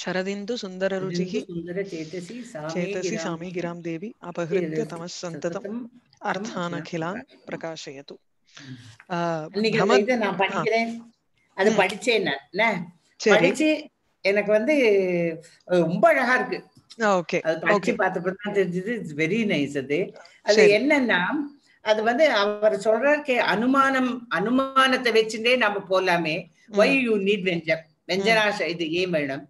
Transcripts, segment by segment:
சரதிந்து சுந்தர रुचिः चेतसि सामे गिरां देवी अपहृत्य तमः सन्ततम् அர்த்தான अखिलान् பிரகாஷயது நான் படிக்கிறேன் அது படிச்சேன் படிச்சு எனக்கு வந்து ரொம்ப அழகா இருக்கு ஓகே அது படிச்சு பார்த்தப்பதான் தெரிஞ்சது இட்ஸ் வெரி நைஸ் அது அது என்னன்னா அது வந்து அவர் சொல்ற அனுமானம் அனுமானத்தை வச்சுட்டே நம்ம போலாமே ஒய் யூ நீட் வெஞ்சம் வெஞ்சனாஷ இது ஏ மேடம்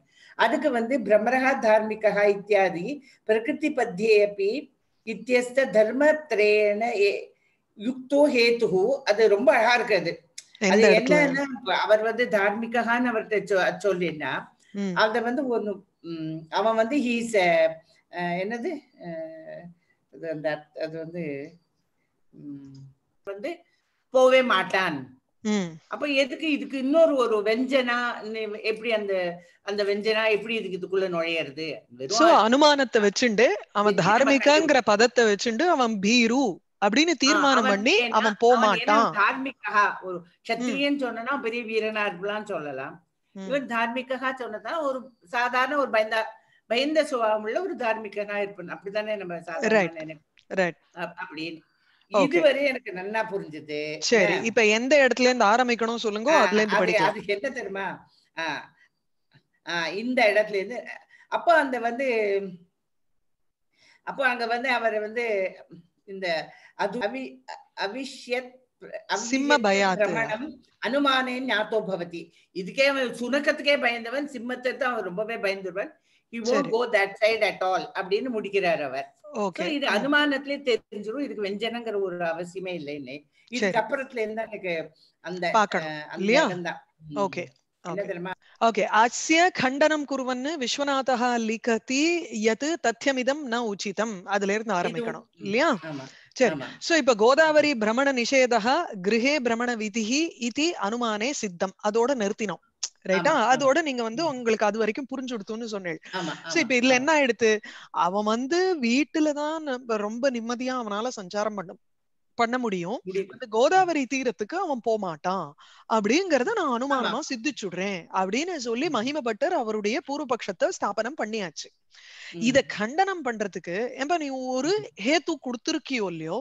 அதுக்கு வந்து பிரம்மரகா தார்மிகா இத்தியாதி பிரகிருதி பத்தியே அப்படி இத்தியஸ்த தர்மத்ரேன யுக்தோ ஹேத்து அது ரொம்ப அழகா இருக்குது அது என்னன்னா அவர் வந்து தார்மிகான்னு அவர்கிட்ட சொல்லினா அத வந்து ஒண்ணு அவன் வந்து ஹீஸ் என்னது அது வந்து வந்து போவே மாட்டான் அப்ப எதுக்கு இதுக்கு இன்னொரு ஒரு வெஞ்சனா எப்படி அந்த அந்த வெஞ்சனா எப்படி இதுக்கு இதுக்குள்ள நுழையிறது சோ அனுமானத்தை வச்சுண்டு அவன் தார்மிகங்கிற பதத்தை வச்சுண்டு அவன் பீரு அப்படின்னு தீர்மானம் பண்ணி அவன் போக மாட்டான் தார்மிகா ஒரு சத்திரியன் சொன்னனா பெரிய வீரனா இருக்கலாம்னு சொல்லலாம் இவன் தார்மிகா சொன்னதான் ஒரு சாதாரண ஒரு பயந்த பயந்த சுபாவம் உள்ள ஒரு தார்மிகனா இருப்பான் அப்படித்தானே நம்ம சாதாரண அப்படின்னு இதுவரை எனக்கு நல்லா புரிஞ்சது சரி இப்ப எந்த இடத்துல இருந்து ஆரம்பிக்கணும் சொல்லுங்க அதுல இருந்து படிக்கலாம் அது என்ன தெரியுமா இந்த இடத்துல இருந்து அப்போ அந்த வந்து அப்போ அங்க வந்து அவர் வந்து இந்த அது அவி அவிஷ்யத் சிம்ம அனுமானே ஞாத்தோ பவதி இதுக்கே சுனக்கத்துக்கே பயந்தவன் சிம்மத்தை தான் அவன் ரொம்பவே பயந்துருவன் அப்படின்னு முடிக்கிறார் அவர் இது அனுமானத்திலே தெரிஞ்சிடும் இதுக்கு வெஞ்சனங்கிற ஒரு அவசியமே இல்லைன்னு இதுக்கு அப்புறத்துல இருந்தா அந்த ஓகே அசிய கண்டனம் குருவன்னு விஸ்வநாதா லிகதி யத் தத்யமிதம் ந உச்சிதம் அதுல இருந்து ஆரம்பிக்கணும் இல்லையா சரி சோ இப்ப கோதாவரி பிரமண நிஷேதா கிரகே பிரமண விதி இதி அனுமானே சித்தம் அதோட நிறுத்தினோம் ரைட்டா அதோட நீங்க வந்து உங்களுக்கு அது வரைக்கும் புரிஞ்சு கொடுத்தோம்னு சொன்னேன் சோ இப்ப இதுல என்ன ஆயிடுத்து அவன் வந்து வீட்டுலதான் ரொம்ப நிம்மதியா அவனால சஞ்சாரம் பண்ணும் பண்ண முடியும் இந்த கோதாவரி தீரத்துக்கு அவன் மாட்டான் அப்படிங்கறத நான் அனுமானமா சித்திச்சுடுறேன் அப்படின்னு சொல்லி மகிமபட்டர் அவருடைய பூர்வபக்ஷத்தை ஸ்தாபனம் பண்ணியாச்சு இத கண்டனம் பண்றதுக்கு ஏன்பா நீ ஒரு ஹேத்து கொடுத்துருக்கியோ இல்லையோ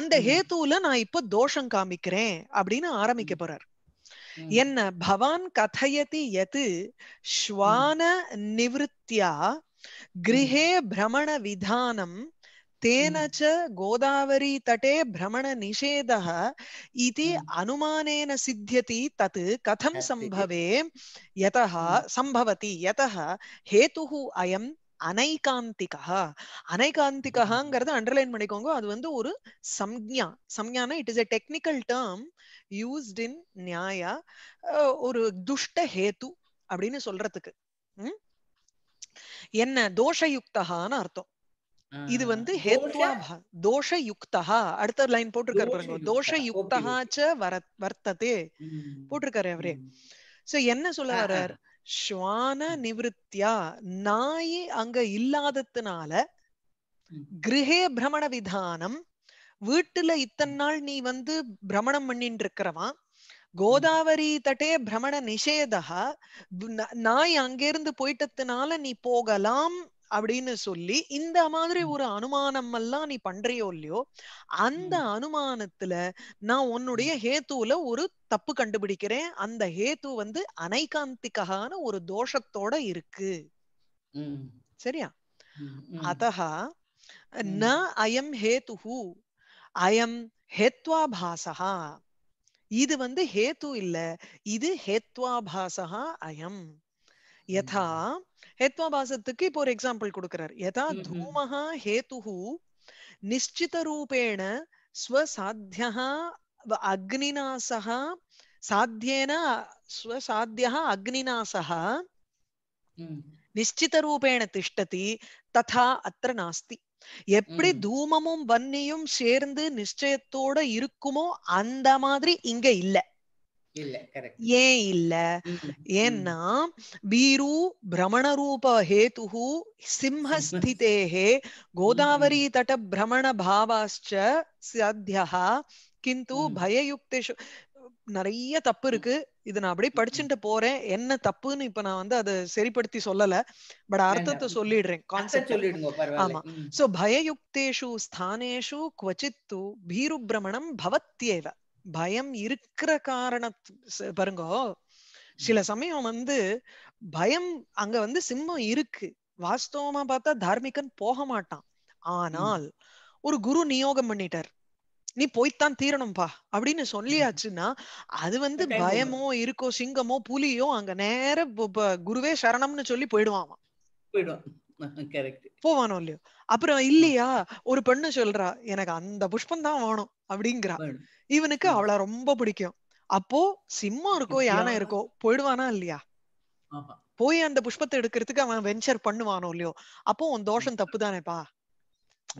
அந்த ஹேத்துல நான் இப்ப தோஷம் காமிக்கிறேன் அப்படின்னு ஆரம்பிக்க போறாரு என்ன பவான் கथयति यत् श्वान निवृत्त्या गृहे भ्रमण विधानं तेन च गोदावरी तटे भ्रमण निषेधः इति अनुमानेन सिद्ध्यति तत् कथं सम्भवे यतः सम्भवति यतः हेतुः अयं அனைகாந்திகா அனைகாந்திகாங்கிறத அண்டர்லைன் பண்ணிக்கோங்க அது வந்து ஒரு சம்ஞா சம்யானா it is a technical term used in Nyaya ஒரு துஷ்ட ஹேத்து அப்படின்னு சொல்றதுக்கு என்ன தோஷயுக்தகான்னு அர்த்தம் இது வந்து ஹேத்வா தோஷ யுக்தா அடுத்த லைன் போட்டிருக்காரு பாருங்க தோஷ யுக்தகா வர வர்த்ததே போட்டிருக்காரு அவரே சோ என்ன சொல்ல வர்றாரு ஸ்வான நிவத்தியா நாய் அங்க இல்லாததுனால கிரகே பிரமண விதானம் வீட்டுல இத்தனை நாள் நீ வந்து பிரமணம் பண்ணிட்டு இருக்கிறவா கோதாவரி தட்டே பிரமண நிஷேதா நாய் அங்கிருந்து போயிட்டதுனால நீ போகலாம் அப்படின்னு சொல்லி இந்த மாதிரி ஒரு அனுமானம் எல்லாம் நீ பண்றியோ இல்லையோ அந்த அனுமானத்துல நான் உன்னுடைய ஹேத்துல ஒரு தப்பு கண்டுபிடிக்கிறேன் அந்த ஹேத்து வந்து அனைகாந்திக்கான ஒரு தோஷத்தோட இருக்கு சரியா அதஹா ந அயம் ஹேத்துஹு அயம் ஹேத்வாபாசா இது வந்து ஹேத்து இல்ல இது ஹேத்வாபாசா அயம் யதா ஹேத்வாபாசத்துக்கு இப்போ ஒரு எக்ஸாம்பிள் கொடுக்கிறார் யதா தூமஹா ஹேதுஹு நிச்சித ரூபேண ஸ்வசாத்தியா அக்னினா சாத்தியேன ஸ்வசாத்தியா அக்னினா சஹ திஷ்டதி ததா அத்த நாஸ்தி எப்படி தூமமும் வன்னியும் சேர்ந்து நிச்சயத்தோட இருக்குமோ அந்த மாதிரி இங்க இல்லை ஏன் இல்ல ஏன்னா பீரு பிரமண ரூப ஹேத்து சிம்ஹஸ்திதேஹே கோதாவரி தட பிரமண பாவாச்ச சாத்தியா கிந்து பயயுக்திஷு நிறைய தப்பு இருக்கு இது நான் அப்படியே படிச்சுட்டு போறேன் என்ன தப்புன்னு இப்ப நான் வந்து அதை சரிப்படுத்தி சொல்லல பட் அர்த்தத்தை சொல்லிடுறேன் கான்செப்ட் சொல்லிடுங்க ஆமா சோ பயயுக்தேஷு ஸ்தானேஷு குவச்சித்து பீரு பிரமணம் பவத்யேவ பயம் இருக்கிற காரண பாருங்கோ சில சமயம் வந்து பயம் அங்க வந்து சிம்மம் இருக்கு வாஸ்தவமா பார்த்தா தார்மிகன் போக மாட்டான் ஆனால் ஒரு குரு நியோகம் பண்ணிட்டார் நீ போய்த்தான் தீரணும்பா அப்படின்னு சொல்லியாச்சுன்னா அது வந்து பயமோ இருக்கோ சிங்கமோ புலியோ அங்க நேர குருவே சரணம்னு சொல்லி போயிடுவான் போவானோ இல்லையோ அப்புறம் இல்லையா ஒரு பெண்ணு சொல்றா எனக்கு அந்த புஷ்பம் தான் வேணும் அப்படிங்கிறான் இவனுக்கு அவளை ரொம்ப பிடிக்கும் அப்போ சிம்மம் இருக்கோ யானை இருக்கோ போயிடுவானா இல்லையா போய் அந்த புஷ்பத்தை எடுக்கிறதுக்கு அவன் வெஞ்சர் பண்ணுவானோ இல்லையோ அப்போ உன் தோஷம் தப்பு தானேப்பா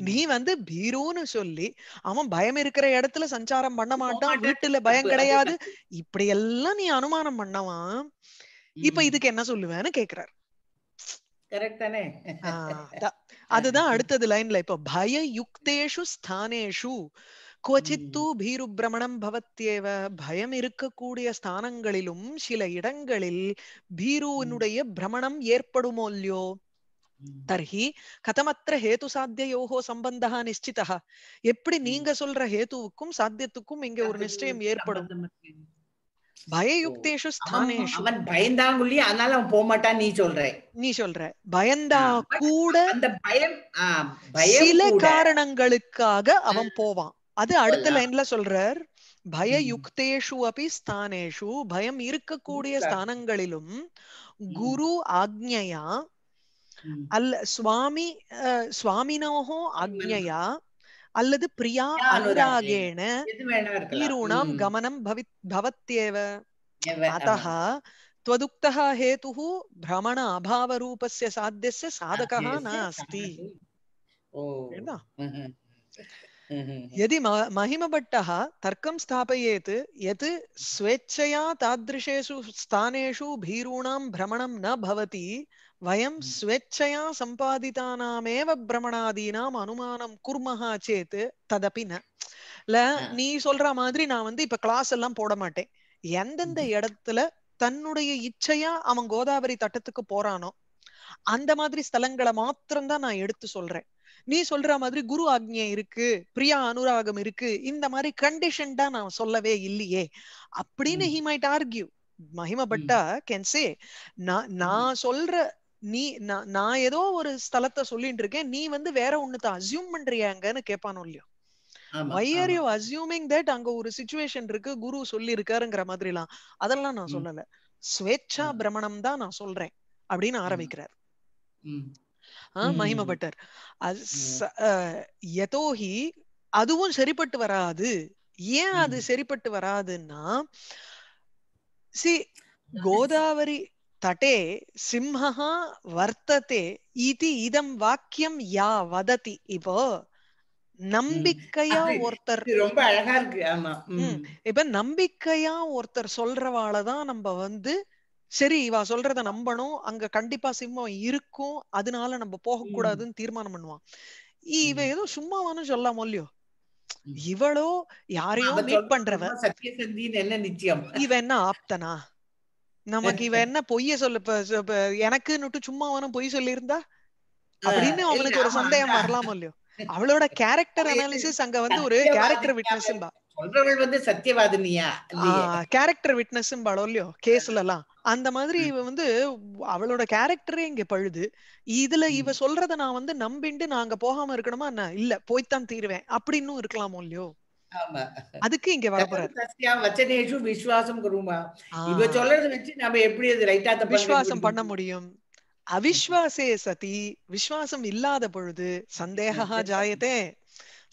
நீ வந்து பீருன்னு சொல்லி அவன் பயம் இருக்கிற இடத்துல சஞ்சாரம் பண்ண மாட்டான் வீட்டுல பயம் கிடையாது இப்படி எல்லாம் நீ அனுமானம் பண்ணவான் இப்ப இதுக்கு என்ன சொல்லுவேன்னு கேக்குறாரு அதுதான் அடுத்தது லைன்ல இப்ப பய யுக்தேஷு ஸ்தானேஷு பீரு பீருபிரமணம் பவத்தியவ பயம் இருக்கக்கூடிய ஸ்தானங்களிலும் சில இடங்களில் பீருனுடைய பிரமணம் ஏற்படுமோ இல்லையோ தர்ஹி கதமத்திர ஹேது யோகோ சம்பந்தா நிச்சிதா எப்படி நீங்க சொல்ற ஹேத்துவுக்கும் சாத்தியத்துக்கும் இங்க ஒரு நிச்சயம் ஏற்படும் பயயுக்தேஷு ஸ்தானேஷு அவன் பயந்தாங்குள்ளி அதனால அவன் போக மாட்டான் நீ சொல்ற நீ சொல்ற பயந்தா கூட அந்த பயம் சில காரணங்களுக்காக அவன் போவான் அது அடுத்த லைன்ல சொல்றார் பய யுக்தேஷு அபி ஸ்தானேஷு பயம் இருக்கக்கூடிய ஸ்தானங்களிலும் குரு ஆக்ஞையா அல்ல சுவாமி சுவாமினோஹோ ஆக்ஞையா அல்லது பிரியா அனுராகேன ஈரூணாம் கமனம் பவித் பவத்யேவ அத்தः त्वदुक्तः हेतुः भ्रमण अभावरूपस्य साध्यस्य साधकः नास्ति यदि महिमभट्टः तर्कं स्थापयेत् यत् स्वेच्छया तादृशेषु स्थानेषु भीरूणां भ्रमणं न भवति वयं स्वेच्छया सम्पादितानामेव भ्रमणादीनाम् अनुमाனம் குர்மஹா சேத் ததப்பி ந நீ சொல்ற மாதிரி நான் வந்து இப்ப கிளாஸ் எல்லாம் போட மாட்டேன் எந்தெந்த இடத்துல தன்னுடைய இச்சையா அவன் கோதாவரி தட்டத்துக்கு போறானோ அந்த மாதிரி ஸ்தலங்களை மாத்திரம்தான் நான் எடுத்து சொல்றேன் நீ சொல்ற மாதிரி குரு ஆக்ஞை இருக்கு பிரியா அனுராகம் இருக்கு இந்த மாதிரி கண்டிஷன்டா நான் சொல்லவே இல்லையே அப்படின்னு ஹி மைட் ஆர்கியூ மகிமப்பட்டா கேன் சே நான் நான் சொல்ற நீ நான் நான் ஏதோ ஒரு ஸ்தலத்தை சொல்லிட்டு இருக்கேன் நீ வந்து வேற ஒண்ணுதான் அசியூம் பண்றியாங்கன்னு கேட்பானோ இல்லையோ why are you assuming that அங்க ஒரு சுச்சுவேஷன் இருக்கு குரு சொல்லி இருக்காருங்கிற எல்லாம் அதெல்லாம் நான் சொல்லல ஸ்வேச்சா பிரமணம் தான் நான் சொல்றேன் அப்படின்னு ஆரம்பிக்கிறார் மஹிம பட்டர் அதுவும் சரிப்பட்டு வராது ஏன் அது சரிப்பட்டு வராதுன்னா சி கோதாவரி தட்டே சிம்மஹா வர்த்ததே இது இதம் வாக்கியம் யா வதத்தி இப்போ நம்பிக்கையா ஒருத்தர் ரொம்ப அழகா இருக்கு இப்ப நம்பிக்கையா ஒருத்தர் சொல்றவாளதான் நம்ம வந்து சரி இவா சொல்றத நம்பணும் அங்க கண்டிப்பா சிம்மம் இருக்கும் அதனால நம்ம போகக்கூடாதுன்னு தீர்மானம் பண்ணுவான் இவ ஏதோ சும்மாவானு சொல்லாமோ இல்லையோ இவளோ யாரையோ மீட் பண்றவன் இவ என்ன ஆப்தனா நமக்கு இவ என்ன பொய்ய சொல்ல எனக்குன்னுட்டு சும்மாவானும் பொய் சொல்லியிருந்தா அப்படின்னு அவனுக்கு ஒரு சந்தேகம் வரலாமோ இல்லையோ அவளோட கேரக்டர் அனாலிசிஸ் அங்க வந்து ஒரு கேரக்டர் விட்னஸ் சொல்றவள் வந்து சத்தியவாதினியா கேரக்டர் விட்னஸ் இல்லையோ கேஸ்ல எல்லாம் அந்த மாதிரி இவ வந்து அவளோட கேரக்டரே இங்க பழுது இதுல இவ சொல்றத நான் வந்து நம்பிண்டு நான் அங்க போகாம இருக்கணுமா என்ன இல்ல போய்த்தான் தீருவேன் அப்படின்னு இருக்கலாமோ இல்லையோ அதுக்கு இங்க வரப்போறாரு விசுவாசம் குருமா இவ சொல்றத வச்சு நம்ம எப்படி அது ரைட்டா விசுவாசம் பண்ண முடியும் அவிஸ்வாசே சதி விசுவாசம் இல்லாத பொழுது சந்தேகா ஜாயதே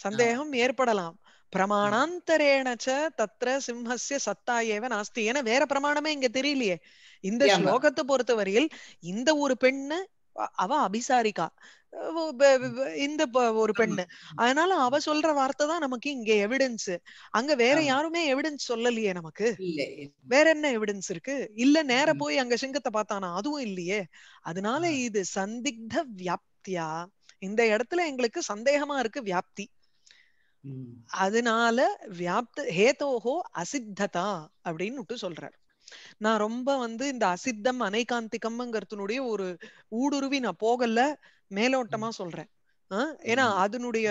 சந்தேகம் ஏற்படலாம் பிரமாணாந்தரேனச்ச தத்திர சிம்ஹசிய சத்தா ஏவ நாஸ்தி ஏன்னா வேற பிரமாணமே இங்க தெரியலையே இந்த ஸ்லோகத்தை பொறுத்தவரையில் இந்த ஒரு பெண்ணு அவ அபிசாரிக்கா இந்த ஒரு பெண்ணு அதனால அவ சொல்ற வார்த்தை தான் நமக்கு இங்க எவிடன்ஸ் அங்க வேற யாருமே எவிடன்ஸ் சொல்லலையே நமக்கு வேற என்ன எவிடன்ஸ் இருக்கு இல்ல நேர போய் அங்க சிங்கத்தை பார்த்தானா அதுவும் இல்லையே அதனால இது சந்திக்த வியாப்தியா இந்த இடத்துல எங்களுக்கு சந்தேகமா இருக்கு வியாப்தி அதனால வியாப்த ஹேதோஹோ அசித்ததா அப்படின்னு சொல்றார் நான் ரொம்ப வந்து இந்த அசித்தம் அனைகாந்திகம்ங்கிறதுனுடைய ஒரு ஊடுருவி நான் போகல மேலோட்டமா சொல்றேன் ஏன்னா அதனுடைய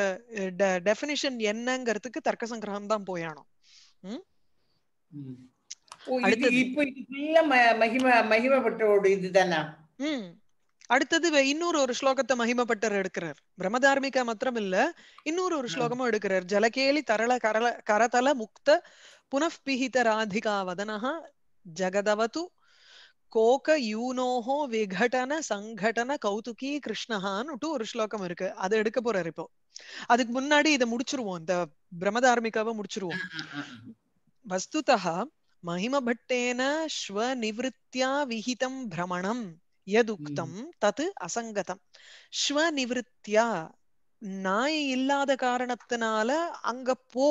டெபினிஷன் என்னங்கிறதுக்கு தர்க்க சங்கிரகம் தான் போயானோம் இப்ப மகிம ஒரு இதுதானா அடுத்தது இன்னொரு ஒரு ஸ்லோகத்தை மகிமப்பட்டர் எடுக்கிறார் பிரம்மதார்மிகா மாத்திரம் இல்ல இன்னொரு ஒரு ஸ்லோகமும் எடுக்கிறார் ஜலகேலி தரள கரல கரதல முக்த புனப்பிஹித ராதிகா வதனஹ ஜகதவது கோக யூனோஹோ விகடன சங்கடன கௌதுகி கிருஷ்ணஹான்னு ஒரு ஸ்லோகம் இருக்கு அது எடுக்க போறாரு இப்போ அதுக்கு முன்னாடி இதை முடிச்சிருவோம் இந்த பிரம்மதார்மிகாவை முடிச்சிருவோம் வஸ்துதா மகிமபட்டேன ஸ்வநிவத்தியா விஹிதம் பிரமணம் எதுக்தம் தது அசங்கதம் ஸ்வநிவத்தியா நாய் இல்லாத காரணத்தினால அங்க போ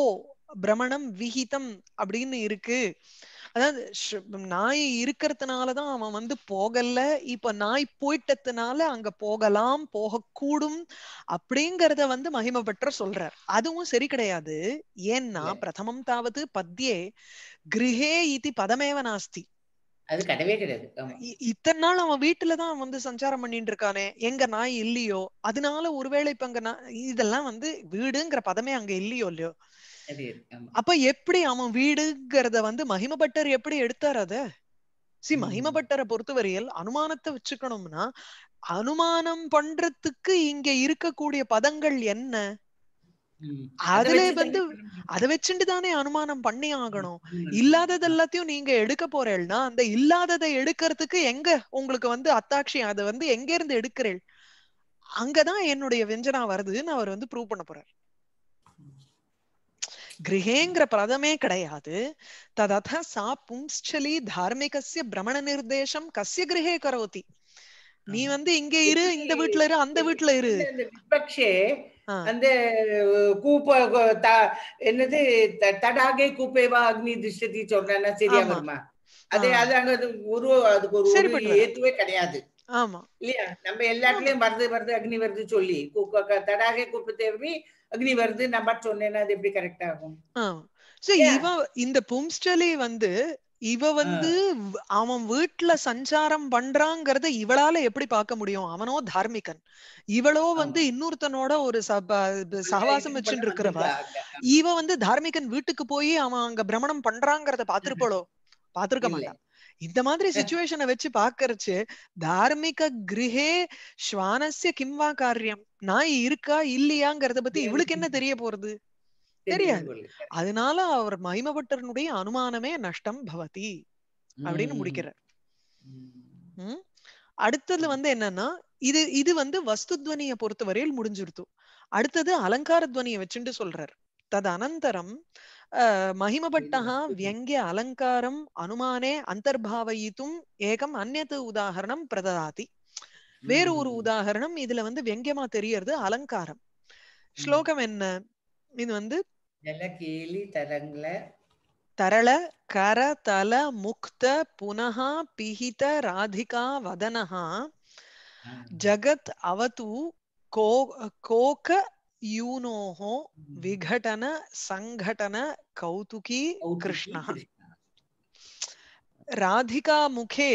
பிரமணம் விகிதம் அப்படின்னு இருக்கு அதாவது நாய் இருக்கிறதுனாலதான் அவன் வந்து போகல இப்ப நாய் போயிட்டதுனால அங்க போகலாம் போகக்கூடும் அப்படிங்கறத வந்து பெற்ற சொல்றார் அதுவும் சரி கிடையாது ஏன்னா பிரதமம் தாவது பத்தியே கிரகே இது பதமேவ நாஸ்தி அது கிடையவே கிடையாது இத்தனை நாள் அவன் வீட்டுலதான் வந்து சஞ்சாரம் பண்ணிட்டு இருக்கானே எங்க நாய் இல்லையோ அதனால ஒருவேளை இப்ப அங்க இதெல்லாம் வந்து வீடுங்கிற பதமே அங்க இல்லையோ இல்லையோ அப்ப எப்படி அவன் வீடுங்கிறத வந்து மகிமபட்டர் எப்படி எடுத்தார் அத சி மகிமபட்டரை பொறுத்தவரையில் அனுமானத்தை வச்சுக்கணும்னா அனுமானம் பண்றதுக்கு இங்க இருக்கக்கூடிய பதங்கள் என்ன அதுல வந்து அத வச்சுட்டு தானே அனுமானம் பண்ணி ஆகணும் இல்லாதது எல்லாத்தையும் நீங்க எடுக்க போறேன்னா அந்த இல்லாததை எடுக்கிறதுக்கு எங்க உங்களுக்கு வந்து அத்தாட்சி அதை வந்து எங்க இருந்து எடுக்கிறேள் அங்கதான் என்னுடைய வெஞ்சனா வருதுன்னு அவர் வந்து ப்ரூவ் பண்ண போறார் கிரகேங்கிற பிரதமே கிடையாது ததத சா பும்ஸ்டலி தார்மிகசிய பிரமண நிர்தேசம் கசிய கிரகே கரோதி நீ வந்து இங்க இரு இந்த வீட்டுல இரு அந்த வீட்டுல இரு பட்சே அந்த கூப்ப என்னது தடாகை கூப்பேவா அக்னி திஷ்டதி சொல்றேன்னா சரியா வருமா அதே அது அங்க ஒரு அதுக்கு ஒரு ஏற்றுவே கிடையாது இல்லையா நம்ம எல்லாத்துலயும் வருது வருது அக்னி வருது சொல்லி தடாகை கூப்ப தேவி அக்னி வருது நம்ம சொன்னேன்னா அது எப்படி கரெக்ட் ஆகும் இந்த பூம்ஸ்டலே வந்து இவ வந்து அவன் வீட்டுல சஞ்சாரம் பண்றாங்கறத இவளால எப்படி பார்க்க முடியும் அவனோ தார்மிகன் இவளோ வந்து இன்னொருத்தனோட ஒரு சகவாசம் வச்சுட்டு இருக்கிறவ இவ வந்து தார்மிகன் வீட்டுக்கு போய் அவன் அங்க பிரமணம் பண்றாங்கறத பாத்திருப்பாளோ பாத்திருக்க மாட்டான் இந்த மாதிரி சுச்சுவேஷனை வச்சு பாக்குறச்சு தார்மிக கிரகே ஸ்வானசிய கிம்வா காரியம் நாய் இருக்கா இல்லையாங்கிறத பத்தி இவளுக்கு என்ன தெரிய போறது தெரியாது அதனால அவர் மகிமபட்டருடைய அனுமானமே நஷ்டம் பவதி அப்படின்னு முடிக்கிறார் அடுத்தது வந்து என்னன்னா இது இது வந்து வஸ்து துவனிய பொறுத்தவரையில் முடிஞ்சிருத்து அடுத்தது அலங்கார துவனிய வச்சுட்டு சொல்றார் தது அனந்தரம் மகிமபட்டஹா வியங்கிய அலங்காரம் அனுமானே அந்தர்பாவயித்தும் ஏகம் அந்நத்து உதாகரணம் பிரததாதி வேறு ஒரு உதாகரணம் இதுல வந்து வியங்கியமா தெரியறது அலங்காரம் ஸ்லோகம் என்ன இது வந்து तरल कर तल मुक्त पुनः पिहित राधिका वदन जगत अवतु को कोक यूनो हो विघटन संघटन कौतुकी कृष्ण राधिका मुखे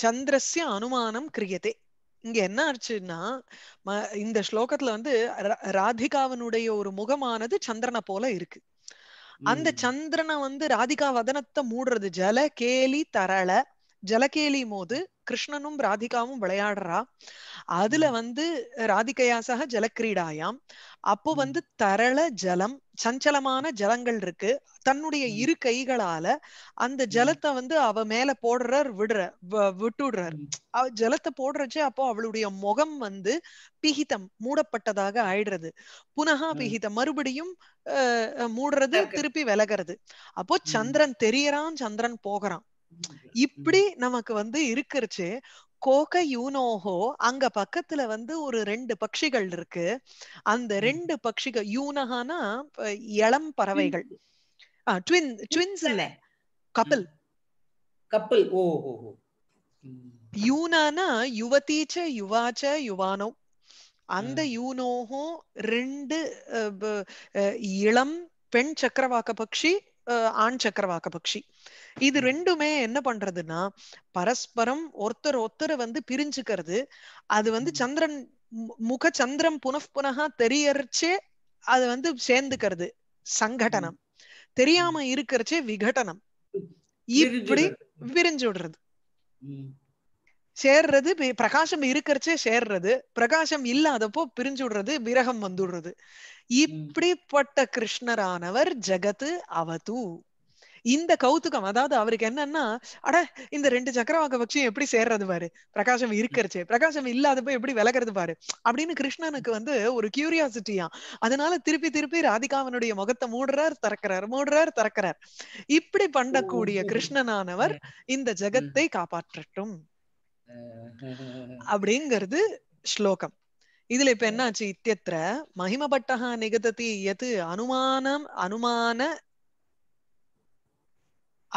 चंद्रस्य अनुमानम क्रियते இங்க என்ன ஆச்சுன்னா இந்த ஸ்லோகத்துல வந்து ராதிகாவனுடைய ஒரு முகமானது சந்திரனை போல இருக்கு அந்த சந்திரனை வந்து ராதிகா வதனத்தை மூடுறது ஜல கேலி தரள ஜலகேலி மோது கிருஷ்ணனும் ராதிகாவும் விளையாடுறா அதுல வந்து ராதிகையாசக ஜலக்கிரீடாயாம் அப்போ வந்து தரள ஜலம் சஞ்சலமான ஜலங்கள் இருக்கு தன்னுடைய இரு கைகளால அந்த ஜலத்தை வந்து அவ மேல போடுறார் விடுற விட்டுடுறார் ஜலத்தை போடுறச்சு அப்போ அவளுடைய முகம் வந்து பிகிதம் மூடப்பட்டதாக ஆயிடுறது புனகா பிகிதம் மறுபடியும் மூடுறது திருப்பி விலகிறது அப்போ சந்திரன் தெரியறான் சந்திரன் போகிறான் இப்படி நமக்கு வந்து இருக்கிறச்சு கோக யூனோஹோ அங்க பக்கத்துல வந்து ஒரு ரெண்டு பட்சிகள் இருக்கு அந்த ரெண்டு பக்ஷிகள் யூனஹானா இளம் பறவைகள் ட்வின்ஸ் இல்ல கபில் கபில் ஓ யூனானா யுவதீச்ச யுவாச்ச யுவானோ அந்த யூனோஹோ ரெண்டு இளம் பெண் சக்கரவாக்க பக்ஷி ஆண் சக்கரவாக்க பக்ஷி இது ரெண்டுமே என்ன பண்றதுன்னா பரஸ்பரம் ஒருத்தர் ஒருத்தரை வந்து பிரிஞ்சுக்கிறது அது வந்து சந்திரன் முக சந்திரம் புனப்புனகா தெரியறச்சே அது வந்து சேர்ந்துக்கிறது சங்கடனம் தெரியாம இருக்கிறச்சே விகடனம் இப்படி பிரிஞ்சு விடுறது சேர்றது பிரகாசம் இருக்கிறச்சே சேர்றது பிரகாசம் இல்லாதப்போ பிரிஞ்சு விடுறது விரகம் வந்துடுறது இப்படிப்பட்ட கிருஷ்ணரானவர் ஜகத்து அவதூ இந்த கௌத்துக்கம் அதாவது அவருக்கு என்னன்னா அட இந்த ரெண்டு சக்கரவாக்க பட்சியம் எப்படி சேர்றது பாரு பிரகாசம் இருக்கிறச்சு பிரகாசம் இல்லாத போய் எப்படி விளக்குறது பாரு அப்படின்னு கிருஷ்ணனுக்கு வந்து ஒரு கியூரியாசிட்டியா அதனால திருப்பி திருப்பி ராதிகாவனுடைய முகத்தை மூடுறார் திறக்கிறார் மூடுறார் திறக்கிறார் இப்படி பண்ணக்கூடிய கிருஷ்ணனானவர் இந்த ஜெகத்தை காப்பாற்றட்டும் அப்படிங்கிறது ஸ்லோகம் இதுல இப்ப என்னாச்சு இத்தியத்திர மகிமபட்டகா நிகதத்தி எது அனுமானம் அனுமான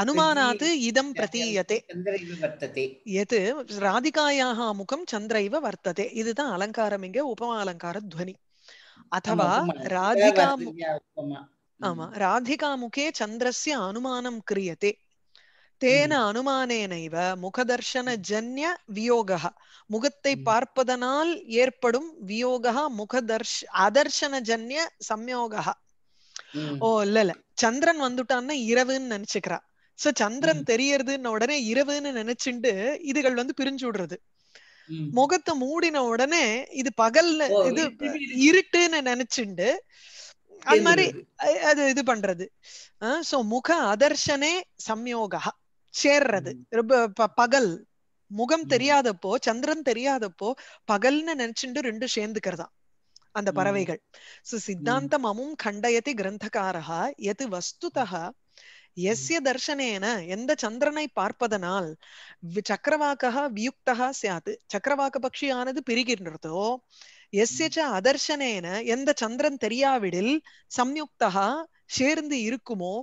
அனுமானாத் இதம் பிரதீயத்தை எது ராதிகாயாக முகம் சந்திர வர்த்ததே இதுதான் அலங்காரம் இங்க உபமா அலங்கார துவனி அதவா ராதிகா ஆமா ராதிகா முகே சந்திரஸ்ய அனுமானம் கிரியத்தே தேன அனுமானேனைவ முகதர்ஷன ஜன்ய வியோகா முகத்தை பார்ப்பதனால் ஏற்படும் வியோகா முகதர்ஷ் அதர்ஷன ஜன்ய ஓ இல்ல இல்ல சந்திரன் வந்துட்டான்னு இரவுன்னு நினைச்சுக்கிறான் சோ சந்திரன் mm-hmm. தெரியறதுன்னு உடனே இரவுன்னு நினைச்சுண்டு இதுகள் வந்து பிரிஞ்சு விடுறது mm-hmm. முகத்தை மூடின உடனே இது பகல்ல இது இருட்டுன்னு நினைச்சுண்டு அது மாதிரி அது இது பண்றது சோ முக அதர்ஷனே சம்யோகா சேர்றது mm-hmm. ரொம்ப பகல் முகம் தெரியாதப்போ சந்திரன் தெரியாதப்போ பகல்னு நினைச்சுண்டு ரெண்டும் சேர்ந்துக்கிறதா அந்த பறவைகள் சோ சித்தாந்தம் அமும் கண்டயதி கிரந்தகாரா எது வஸ்துதா எஸ்ய தர்சனேன எந்த சந்திரனை பார்ப்பதனால் சக்கரவாக்கா வியுக்தகா சியாத்து சக்கரவாக்க ஆனது பிரிகின்றதோ எஸ்யச்ச அதர்ஷனேன எந்த சந்திரன் தெரியாவிடில் சம்யுக்தா சேர்ந்து இருக்குமோ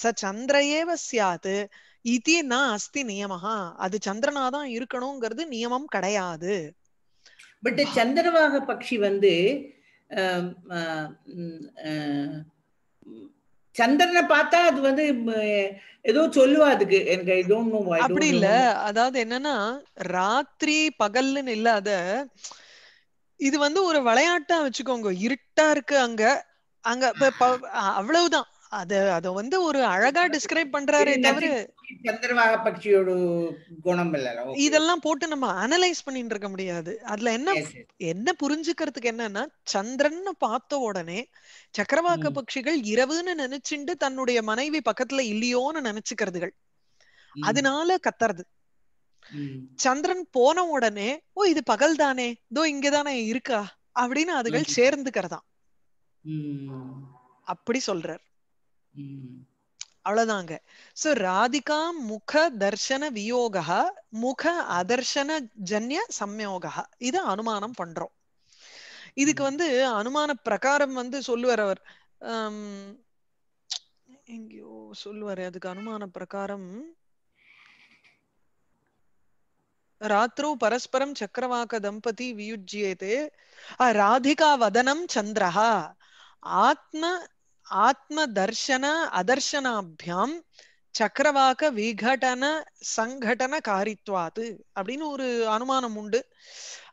ச சந்திரையேவ சாத்து இது நான் அஸ்தி நியமஹா அது சந்திரனாதான் இருக்கணுங்கிறது நியமம் கிடையாது பட் சந்திரவாக பக்ஷி வந்து சந்திரனை பார்த்தா அது வந்து ஏதோ சொல்லுவா அதுக்கு எனக்கு ஐ டோன்ட் நோ அப்படி இல்ல அதாவது என்னன்னா ராத்திரி பகல்னு இல்லாத இது வந்து ஒரு விளையாட்டா வச்சுக்கோங்க இருட்டா இருக்கு அங்க அங்க அவ்வளவுதான் அத அத வந்து ஒரு அழகா டிஸ்கிரைப் பண்றாரு தவிர சந்திரவாக பட்சியோட குணம் இல்ல இதெல்லாம் போட்டு நம்ம அனலைஸ் பண்ணிட்டு இருக்க முடியாது அதுல என்ன என்ன புரிஞ்சுக்கிறதுக்கு என்னன்னா சந்திரன் பார்த்த உடனே சக்கரவாக்க பட்சிகள் இரவுன்னு நினைச்சுண்டு தன்னுடைய மனைவி பக்கத்துல இல்லையோன்னு நினைச்சுக்கிறதுகள் அதனால கத்துறது சந்திரன் போன உடனே ஓ இது பகல் தானே இதோ இங்கதானே இருக்கா அப்படின்னு அதுகள் சேர்ந்துக்கிறதாம் அப்படி சொல்றார் அவ்வளவுதாங்க சோ ராதிகா முக தர்ஷன வியோகா முக அதர்ஷன ஜன்ய சம்யோகா இத அனுமானம் பண்றோம் இதுக்கு வந்து அனுமான பிரகாரம் வந்து சொல்லுவார் அவர் எங்கயோ சொல்லுவாரு அதுக்கு அனுமான பிரகாரம் ராத்ரோ பரஸ்பரம் சக்கரவாக்க தம்பதி வியுஜியதே ராதிகா வதனம் சந்திரஹா ஆத்ம ஆத்ம தர்ஷன அதர்ஷனாபியாம் சக்கரவாக்க விகடன சங்கடன காரித்வாது அப்படின்னு ஒரு அனுமானம் உண்டு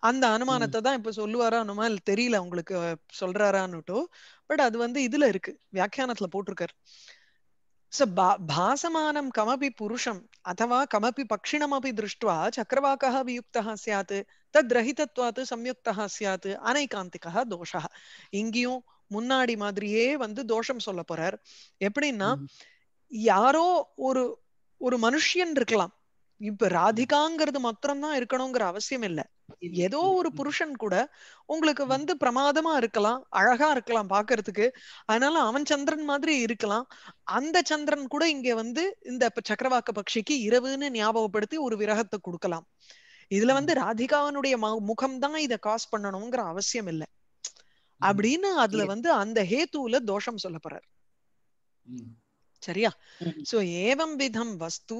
அந்த அனுமானத்தை தான் இப்ப சொல்லுவாரா இல்ல தெரியல உங்களுக்கு சொல்றாரான்னுட்டோ பட் அது வந்து இதுல இருக்கு வியாக்கியானத்துல போட்டிருக்காரு சோ பா பாசமானம் கமபி புருஷம் அதவா கமபி பக்ஷிணமபி திருஷ்டுவா சக்கரவாக்கா வியுக்தா சியாத் தத் ரஹிதத்வாத்து சம்யுக்தா சியாத் அனைகாந்திகா தோஷா இங்கேயும் முன்னாடி மாதிரியே வந்து தோஷம் சொல்ல போறார் எப்படின்னா யாரோ ஒரு ஒரு மனுஷியன் இருக்கலாம் இப்ப ராதிகாங்கிறது மாத்திரம்தான் இருக்கணுங்கிற அவசியம் இல்ல ஏதோ ஒரு புருஷன் கூட உங்களுக்கு வந்து பிரமாதமா இருக்கலாம் அழகா இருக்கலாம் பாக்குறதுக்கு அதனால அவன் சந்திரன் மாதிரி இருக்கலாம் அந்த சந்திரன் கூட இங்க வந்து இந்த சக்கரவாக்க பக்ஷிக்கு இரவுன்னு ஞாபகப்படுத்தி ஒரு விரகத்தை கொடுக்கலாம் இதுல வந்து ராதிகாவனுடைய முகம்தான் இதை காஸ் பண்ணணுங்கிற அவசியம் இல்லை அப்படின்னு அதுல வந்து அந்த ஹேத்துல தோஷம் சொல்லப்படுறாரு சரியா சோ ஏவம் விதம் வஸ்து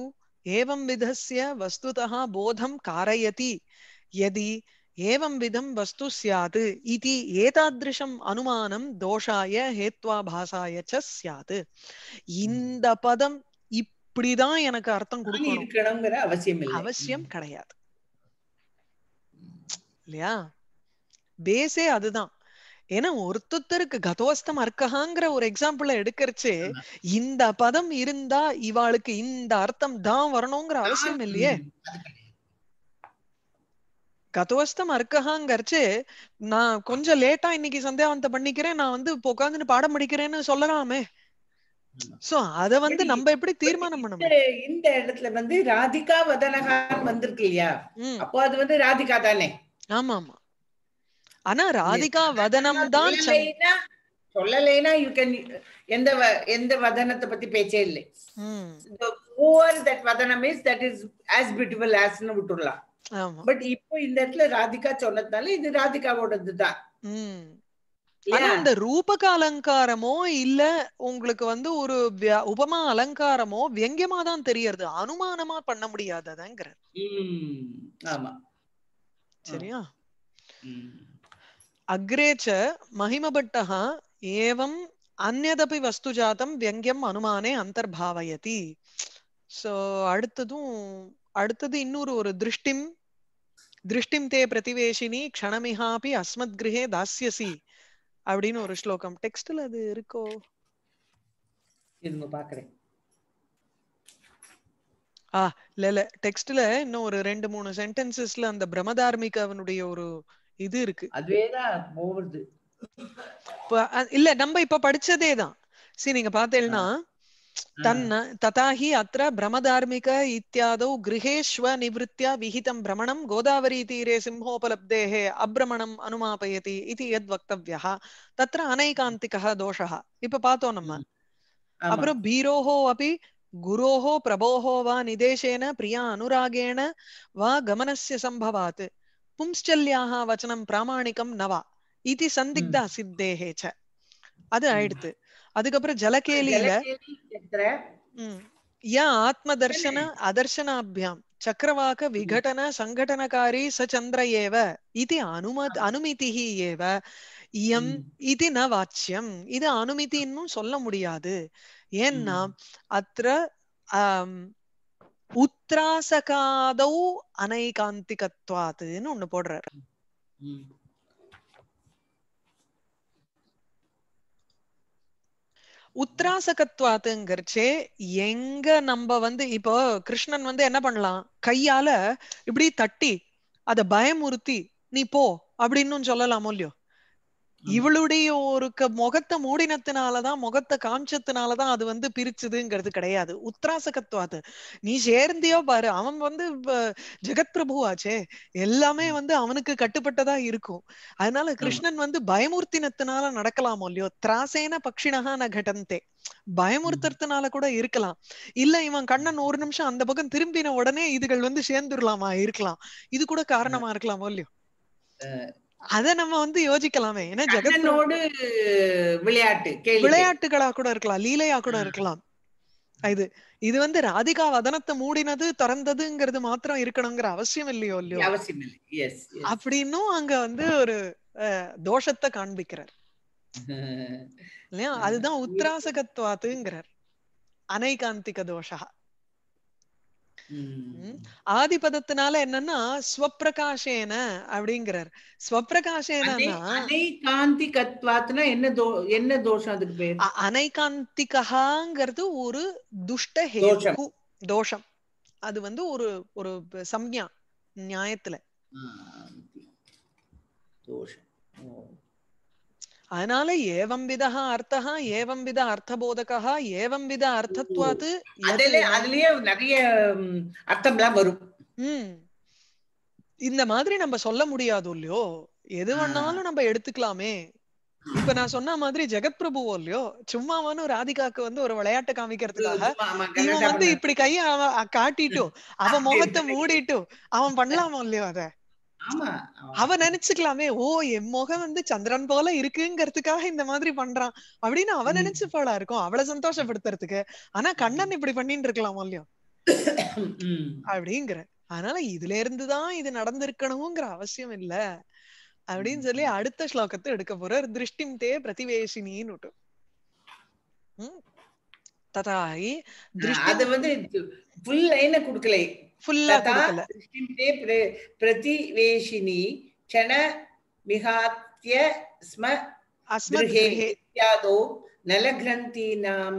ஏவம் விதசிய வஸ்துதா போதம் காரயதி எதி ஏவம் விதம் வஸ்து சியாது இது ஏதாதிருஷம் அனுமானம் தோஷாய ஹேத்வாபாசாய ச சியாது இந்த பதம் இப்படிதான் எனக்கு அர்த்தம் கொடுக்கணும் அவசியம் அவசியம் கிடையாது இல்லையா பேசே அதுதான் ஏன்னா ஒருத்தருக்கு கதவஸ்தம் அர்க்கஹாங்கிற ஒரு எக்ஸாம்பிள் எடுக்கிறச்சு இந்த பதம் இருந்தா இவாளுக்கு இந்த அர்த்தம் தான் வரணுங்கிற அவசியம் இல்லையே கதோஸ்தம் அர்க்கஹாங்கிறச்சு நான் கொஞ்சம் லேட்டா இன்னைக்கு சந்தேகவந்த பண்ணிக்கிறேன் நான் வந்து உட்காந்துன்னு பாடம் படிக்கிறேன்னு சொல்லலாமே சோ அத வந்து நம்ம எப்படி தீர்மானம் பண்ணணும் இந்த இடத்துல வந்து ராதிகா வதனகான் வந்திருக்கு இல்லையா அப்போ அது வந்து ராதிகா தானே ஆமா ஆமா ஆனா ராதிகா வதனம் தான் சொல்லலைன்னா யூ கேன் எந்த எந்த வதனத்தை பத்தி பேச்சே இல்லை ஓவர் தட் வதனம் is that is as beautiful ஆஸ்னு விட்டுடலாம் பட் இப்போ இந்த இடத்துல ராதிகா சொன்னதுனால இது ராதிகாவோடது தான் அந்த ரூபக அலங்காரமோ இல்ல உங்களுக்கு வந்து ஒரு உபமா அலங்காரமோ வியங்கியமா தான் தெரியறது அனுமானமா பண்ண முடியாததாங்கிறார் ஆமா சரியா அக்ரேச்ச மகிமபட்டா ஏவம் அந்நதபி வஸ்து ஜாத்தம் வியங்கியம் அனுமானே அந்தர்பாவயதி சோ அடுத்ததும் அடுத்தது இன்னொரு ஒரு திருஷ்டிம் திருஷ்டிம் தே பிரதிவேஷினி க்ஷணமிஹாபி அஸ்மத் கிரகே தாசியசி அப்படின்னு ஒரு ஸ்லோகம் டெக்ஸ்ட்ல அது இருக்கோ இருங்க பாக்குறேன் ஆ இல்ல இல்ல டெக்ஸ்ட்ல இன்னும் ஒரு ரெண்டு மூணு சென்டென்சஸ்ல அந்த பிரமதார்மிகவனுடைய ஒரு இது இருக்கு இல்ல நம்ம இப்ப படிச்சதே தான் சரி நீங்க பாத்தீங்கன்னா தன்ன பிரமதார்மிக நிவத்தியா விஹிதம் பிரமணம் கோதாவரி தீரே சிம்ஹோபலப்தேः அப்ரமணம் அனுமாபயதி இது எத் வக்தவ்யா தத்திர அனைகாந்திகः தோஷः இப்ப பார்த்தோம் நம்ம அப்புறம் பீரோஹோ அப்படி குரோஹோ பிரபோஹோ வா நிதேசேன பிரியா அனுராகேண வா கமனஸ்ய சம்பவாத் பும்ஸ்டல்யாக வச்சனம் பிராமாணிகம் நவா இது சந்திக்தா சித்தேகே ச அது ஆயிடுத்து அதுக்கப்புறம் ஜலகேலியில யா ஆத்ம தர்ஷன அதர்ஷனாபியாம் சக்கரவாக்க விகடன சங்கடனகாரி ச சந்திர ஏவ இது அனுமத் அனுமிதி ஏவ இயம் இது ந வாச்சியம் இது அனுமிதின்னு சொல்ல முடியாது ஏன்னா அத்த உத்ராசகாதௌ அனைகாந்திகத்வாத்துன்னு ஒண்ணு போடுறாரு உத்ராசகத்வாத்துங்கிறச்சே எங்க நம்ம வந்து இப்போ கிருஷ்ணன் வந்து என்ன பண்ணலாம் கையால இப்படி தட்டி அத பயமுறுத்தி நீ போ அப்படின்னு சொல்லலாமோ இல்லையோ இவளுடைய ஒரு முகத்தை மூடினத்தினாலதான் முகத்தை காமிச்சத்தினாலதான் அது வந்து பிரிச்சுதுங்கிறது கிடையாது உத்ராசகத்துவாது நீ சேர்ந்தியோ பாரு அவன் வந்து ஜெகத் பிரபு ஆச்சே எல்லாமே வந்து அவனுக்கு கட்டுப்பட்டதா இருக்கும் அதனால கிருஷ்ணன் வந்து பயமூர்த்தினத்தினால நடக்கலாமோ இல்லையோ திராசேன பக்ஷினகா கடந்தே பயமுறுத்துறதுனால கூட இருக்கலாம் இல்ல இவன் கண்ணன் ஒரு நிமிஷம் அந்த பக்கம் திரும்பின உடனே இதுகள் வந்து சேர்ந்துடலாமா இருக்கலாம் இது கூட காரணமா இருக்கலாமோ இல்லையோ அத நம்ம வந்து யோசிக்கலாமே ஏன்னா ஜெகத்னோடு விளையாட்டு விளையாட்டுகளா கூட இருக்கலாம் லீலையா கூட இருக்கலாம் இது இது வந்து ராதிகா வதனத்தை மூடினது திறந்ததுங்கிறது மாத்திரம் இருக்கணுங்கிற அவசியம் இல்லையோ இல்லையோ அவசியம் இல்லை அப்படின்னும் அங்க வந்து ஒரு தோஷத்தை காண்பிக்கிறார் இல்லையா அதுதான் உத்தராசகத்வாத்துங்கிறார் அனைகாந்திக தோஷா ஆதிபதத்தினால என்னன்னா ஸ்வப்பிரகாசேன அப்படிங்கிறார் ஸ்வப்பிரகாசேனா அனைகாந்திகத்வாத்னா என்ன தோ என்ன தோஷம் அதுக்கு பேர் ஒரு துஷ்ட ஹேது தோஷம் அது வந்து ஒரு ஒரு சம்யா நியாயத்துல தோஷம் அதனால ஏவம் விதா அர்த்தா ஏவம் வித போதகா ஏவம் வித அர்த்தத்வாத்து அதுலயே நிறைய எல்லாம் வரும் உம் இந்த மாதிரி நம்ம சொல்ல முடியாது இல்லையோ எது வேணாலும் நம்ம எடுத்துக்கலாமே இப்ப நான் சொன்ன மாதிரி ஜெகத் பிரபுவோ இல்லையோ சும்மாவானு ராதிகாக்கு வந்து ஒரு விளையாட்டு காமிக்கிறதுக்காக இவன் வந்து இப்படி கைய அவன் காட்டிட்டும் அவன் முகத்தை மூடிட்டு அவன் பண்ணலாமோ இல்லையோ அத அவ நினைச்சுக்கலாமே ஓ என் முகம் வந்து சந்திரன் போல இருக்குங்கிறதுக்காக இந்த மாதிரி பண்றான் அப்படின்னு அவ நினைச்சு போல இருக்கும் அவளை சந்தோஷப்படுத்துறதுக்கு ஆனா கண்ணன் இப்படி பண்ணிட்டு இருக்கலாமா இல்லையோ அப்படிங்கிற அதனால இதுல இருந்துதான் இது நடந்திருக்கணுங்கிற அவசியம் இல்ல அப்படின்னு சொல்லி அடுத்த ஸ்லோகத்தை எடுக்க போறார் திருஷ்டிம் தே பிரதிவேஷினின்னு ததாயி அது வந்து புல் லைனை கொடுக்கலை லேகனம் क्षण विहात्य स्म इत्यादौ नलग्रन्थीनां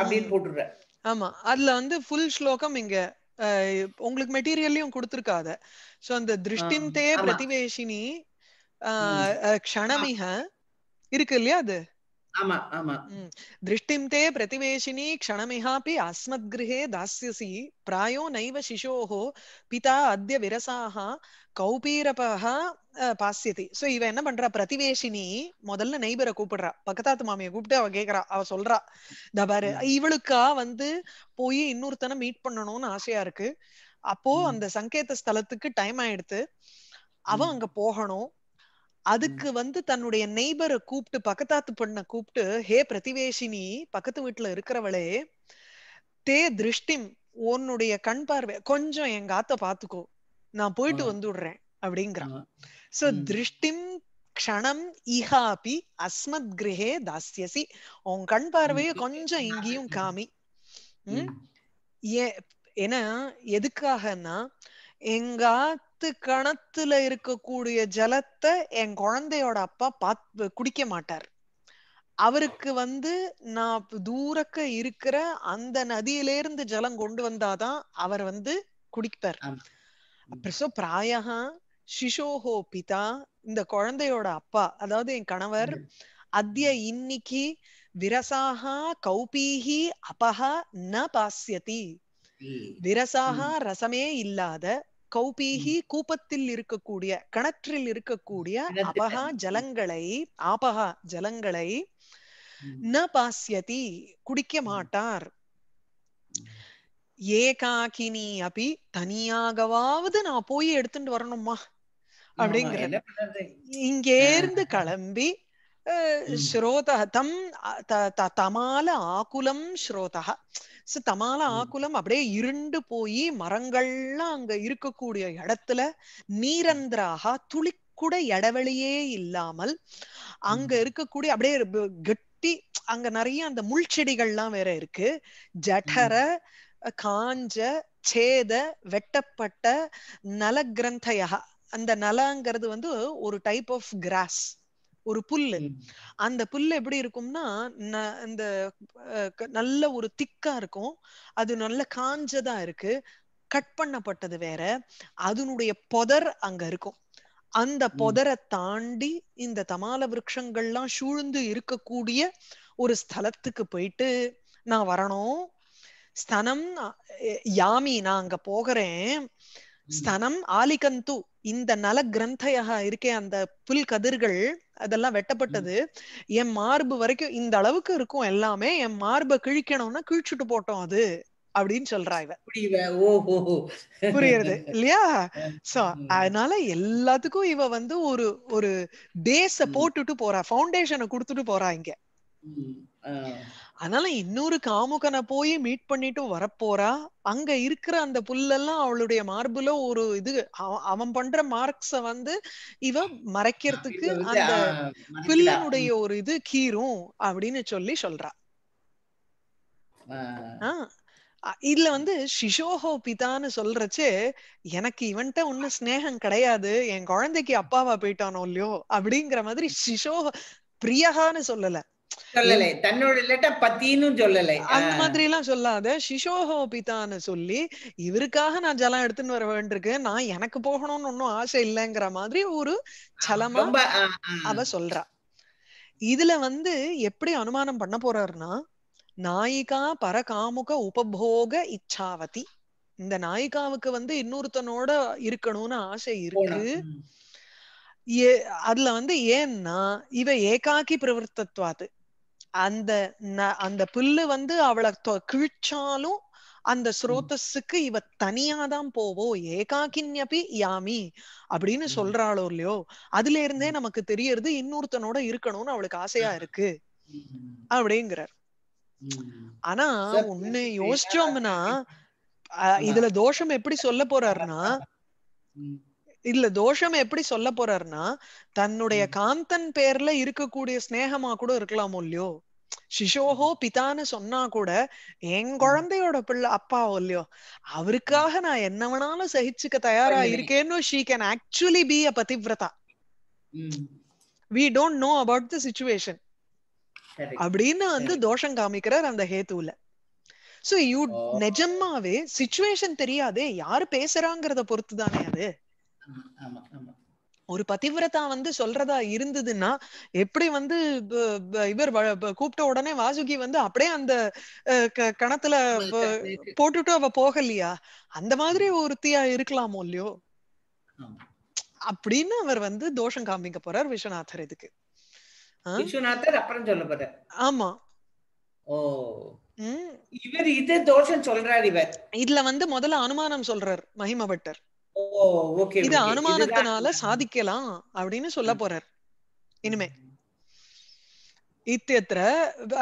அப்படின்னு போட்டுடுற ஆமா அதுல வந்து ஃபுல் ஸ்லோகம் இங்க உங்களுக்கு மெட்டீரியல்லையும் கொடுத்துருக்காத சோ அந்த திருஷ்டிந்தே பிரதிவேஷினி ஆஹ் க்ஷணமிக இருக்கு இல்லையா அது ஆமா திருஷ்டிம் தே பிரதிவேஷினி க்ஷணமிஹாபி அஸ்மத் கிரகே தாசியசி பிராயோ நைவ சிசோஹ பிதா அத்ய விரசாக கௌபீரபா பாசியதி சோ இவ என்ன பண்றா பிரதிவேஷினி முதல்ல நெய்பரை கூப்பிடுறா பக்கத்தாத்து மாமியை கூப்பிட்டு அவ கேக்குறா அவ சொல்றா பாரு இவளுக்கா வந்து போய் இன்னொருத்தனை மீட் பண்ணணும்னு ஆசையா இருக்கு அப்போ அந்த சங்கேத ஸ்தலத்துக்கு டைம் ஆயிடுத்து அவன் அங்க போகணும் அதுக்கு வந்து தன்னுடைய நெய்பரை கூப்பிட்டு பக்கத்தாத்து பொண்ண கூப்பிட்டு ஹே பிரதிவேஷினி பக்கத்து வீட்டுல இருக்கிறவளே தே திருஷ்டிம் உன்னுடைய கண் பார்வை கொஞ்சம் எங்க ஆத்த பாத்துக்கோ நான் போயிட்டு வந்துடுறேன் அப்படிங்கிறான் சோ திருஷ்டிம் க்ஷணம் இஹாபி அஸ்மத் கிரகே தாசியசி உன் கண் பார்வைய கொஞ்சம் இங்கேயும் காமி உம் ஏன்னா எதுக்காகன்னா எங்க பத்து கணத்துல இருக்கக்கூடிய ஜலத்தை என் குழந்தையோட அப்பா பாத் குடிக்க மாட்டார் அவருக்கு வந்து நான் தூரக்க இருக்கிற அந்த நதியிலேருந்து ஜலம் கொண்டு வந்தாதான் அவர் வந்து குடிப்பார் அப்புறம் பிராயா சிஷோஹோ பிதா இந்த குழந்தையோட அப்பா அதாவது என் கணவர் அத்திய இன்னைக்கு விரசாகா கௌபீகி அபஹா ந பாசியதி விரசாகா ரசமே இல்லாத கௌபீகி கூப்பத்தில் இருக்கக்கூடிய கணற்றில் இருக்கக்கூடிய அபகா ஜலங்களை ஆபகா ஜலங்களை ந பாசியதி குடிக்க மாட்டார் ஏகாக்கினி அப்படி தனியாகவாவது நான் போய் எடுத்துட்டு வரணுமா அப்படிங்கிற இங்கே இருந்து கிளம்பி ஸ்ரோதம் தம் தமால ஆகுலம் ஸ்ரோதா சோ தமால ஆக்குலம் அப்படியே இருண்டு போய் மரங்கள்லாம் அங்க இருக்கக்கூடிய இடத்துல நீரந்திராக துளி கூட இடவெளியே இல்லாமல் அங்க இருக்கக்கூடிய அப்படியே கெட்டி அங்க நிறைய அந்த முள் செடிகள்லாம் வேற இருக்கு ஜடர காஞ்ச சேத வெட்டப்பட்ட நல கிரந்தையா அந்த நலங்கிறது வந்து ஒரு டைப் ஆஃப் கிராஸ் ஒரு புல்லு அந்த புல்லு எப்படி இருக்கும்னா இந்த நல்ல ஒரு திக்கா இருக்கும் அது நல்ல காஞ்சதா இருக்கு கட் பண்ணப்பட்டது வேற அதனுடைய புதர் அங்க இருக்கும் அந்த புதரை தாண்டி இந்த தமால விரக்ஷங்கள்லாம் சூழ்ந்து இருக்கக்கூடிய ஒரு ஸ்தலத்துக்கு போயிட்டு நான் வரணும் ஸ்தனம் யாமி நான் அங்க போகிறேன் ஸ்தனம் ஆலிகந்து இந்த நல கிரந்தையாக இருக்கே அந்த புல் கதிர்கள் அதெல்லாம் வெட்டப்பட்டது என் மார்பு வரைக்கும் இந்த அளவுக்கு இருக்கும் எல்லாமே என் மார்பை கிழிக்கணும்னா கிழிச்சுட்டு போட்டோம் அது அப்படின்னு சொல்றா இவ புரியுறது இல்லையா சோ அதனால எல்லாத்துக்கும் இவ வந்து ஒரு ஒரு பேஸ போட்டுட்டு போறா ஃபவுண்டேஷனை கொடுத்துட்டு போறா இங்க அதனால இன்னொரு காமுகனை போய் மீட் பண்ணிட்டு வரப்போறா அங்க இருக்கிற அந்த புல்லெல்லாம் அவளுடைய மார்புல ஒரு இது அவன் பண்ற மார்க்ஸ வந்து இவ மறைக்கிறதுக்கு அந்த புல்லனுடைய ஒரு இது கீரும் அப்படின்னு சொல்லி சொல்றா இதுல வந்து சிஷோஹோ பிதான்னு சொல்றச்சு எனக்கு இவன்ட்ட ஒன்னும் ஸ்னேகம் கிடையாது என் குழந்தைக்கு அப்பாவா போயிட்டானோ இல்லையோ அப்படிங்கிற மாதிரி சிஷோஹோ பிரியகான்னு சொல்லல சொல்லலை தன்னோட பத்தின்னு சொல்லலை அந்த மாதிரி எல்லாம் சொல்லாத சிசோஹோ பிதான்னு சொல்லி இவருக்காக நான் ஜலம் எடுத்துன்னு வர வேண்டியிருக்கு நான் எனக்கு போகணும்னு ஒன்னும் ஆசை இல்லைங்கிற மாதிரி ஒரு சலமா அவ சொல்றா இதுல வந்து எப்படி அனுமானம் பண்ண போறாருன்னா நாயிகா பரகாமுக உபபோக இச்சாவதி இந்த நாயிகாவுக்கு வந்து இன்னொருத்தனோட இருக்கணும்னு ஆசை இருக்கு அதுல வந்து ஏன்னா இவ ஏகாக்கி பிரவர்த்தத்வாத்து அந்த அந்த புல்லு வந்து அவளை கிழிச்சாலும் அந்த ஸ்ரோதஸுக்கு இவ தனியாதான் போவோ ஏகாக்கின்யபி யாமி அப்படின்னு சொல்றாளோ இல்லையோ அதுல இருந்தே நமக்கு தெரியறது இன்னொருத்தனோட இருக்கணும்னு அவளுக்கு ஆசையா இருக்கு அப்படிங்கிறார் ஆனா ஒண்ணு யோசிச்சோம்னா இதுல தோஷம் எப்படி சொல்ல போறாருன்னா இதுல தோஷம் எப்படி சொல்ல போறாருன்னா தன்னுடைய காந்தன் பேர்ல இருக்கக்கூடிய ஸ்னேகமா கூட இருக்கலாமோ இல்லையோ சிஷோஹோ பிதான்னு சொன்னா கூட என் குழந்தையோட பிள்ளை அப்பாவோ இல்லையோ அவருக்காக நான் என்ன வேணாலும் சகிச்சுக்க தயாரா இருக்கேன்னு she can actually be a பதிவிரதா we don't know about the situation அப்படின்னு வந்து தோஷம் காமிக்கிறார் அந்த ஹேத்துல சோ யூ நிஜமாவே சுச்சுவேஷன் தெரியாதே யாரு பேசுறாங்கிறத பொறுத்து தானே அது ஒரு பதிவிரதா வந்து சொல்றதா இருந்ததுன்னா எப்படி வந்து இவர் கூப்பிட்ட உடனே வாசுகி வந்து அப்படியே அந்த கணத்துல போட்டுட்டு அவ போகலையா அந்த மாதிரி ஒருத்தியா இருக்கலாமோ இல்லையோ அப்படின்னு அவர் வந்து தோஷம் காமிக்க போறார் விஸ்வநாதர் இதுக்கு விஸ்வநாதர் அப்புறம் சொல்ல போறார் ஆமா ஓ இவர் இது தோஷம் சொல்றார் இவர் இதுல வந்து முதல்ல அனுமானம் சொல்றார் மகிமபட்டர் இது அனுமானத்தினால சாதிக்கலாம் அப்படின்னு சொல்ல போறார் இனிமே இத்தியத்திர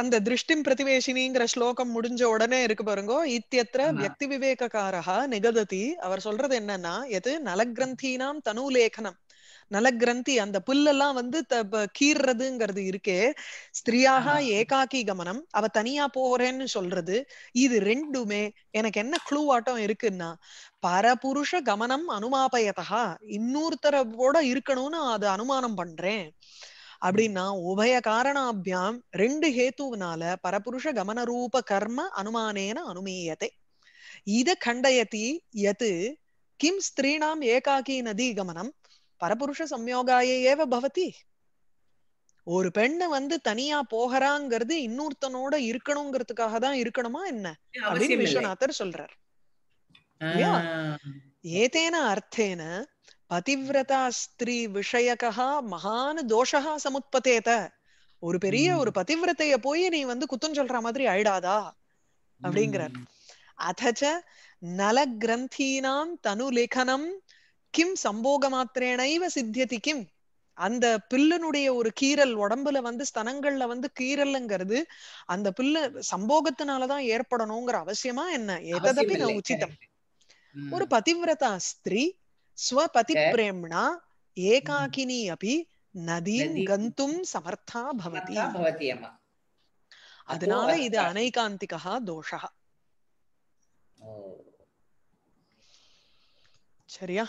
அந்த திருஷ்டிம் பிரதிவேசினிங்கிற ஸ்லோகம் முடிஞ்ச உடனே இருக்கு பாருங்க இத்தியத்திர வியக்தி விவேகக்காரா நிகததி அவர் சொல்றது என்னன்னா எது நலகிரந்தீனாம் தனு லேகனம் நலகிரந்தி அந்த புல்லெல்லாம் வந்து கீர்றதுங்கிறது இருக்கே ஸ்திரீயாக ஏகாக்கி கமனம் அவ தனியா போறேன்னு சொல்றது இது ரெண்டுமே எனக்கு என்ன ஆட்டம் இருக்குன்னா பரபுருஷ கமனம் அனுமாபயதா இன்னொருத்தரோட இருக்கணும்னு அது அனுமானம் பண்றேன் அப்படின்னா உபய காரணாபியாம் ரெண்டு ஹேத்துவினால பரபுருஷ கமன ரூப கர்ம அனுமானேன அனுமீயத்தை இத கண்டயத்தி எது கிம் ஸ்திரீணாம் ஏகாக்கி நதி கமனம் பரபுருஷ சம்யோகாய ஏவ பவதி ஒரு பெண்ணு வந்து தனியா போகிறாங்கிறது இன்னொருத்தனோட இருக்கணுங்கிறதுக்காக தான் இருக்கணுமா என்ன அப்படின்னு விஸ்வநாதர் சொல்றார் ஏதேன அர்த்தேன பதிவிரதா ஸ்திரீ விஷயகா மகான் தோஷகா சமுத்பதேத ஒரு பெரிய ஒரு பதிவிரத்தைய போய் நீ வந்து குத்தம் சொல்ற மாதிரி ஆயிடாதா அப்படிங்கிறார் அதச்ச நல கிரந்தீனாம் தனு லேகனம் கிம் சம்போக மாத்திரேனைவ சித்தியதி கிம் அந்த பில்லனுடைய ஒரு கீரல் உடம்புல வந்து ஸ்தனங்கள்ல வந்து கீரல்ங்கிறது அந்த பில்லு சம்போகத்தினாலதான் ஏற்படணுங்கிற அவசியமா என்ன எதபி நான் உச்சிதம் ஒரு பதிவிரதா ஸ்திரீ ஸ்வபதி பிரேம்னா ஏகாக்கினி அபி நதீம் கந்தும் சமர்த்தா பவதி அதனால இது அனைகாந்திகா தோஷா சரியா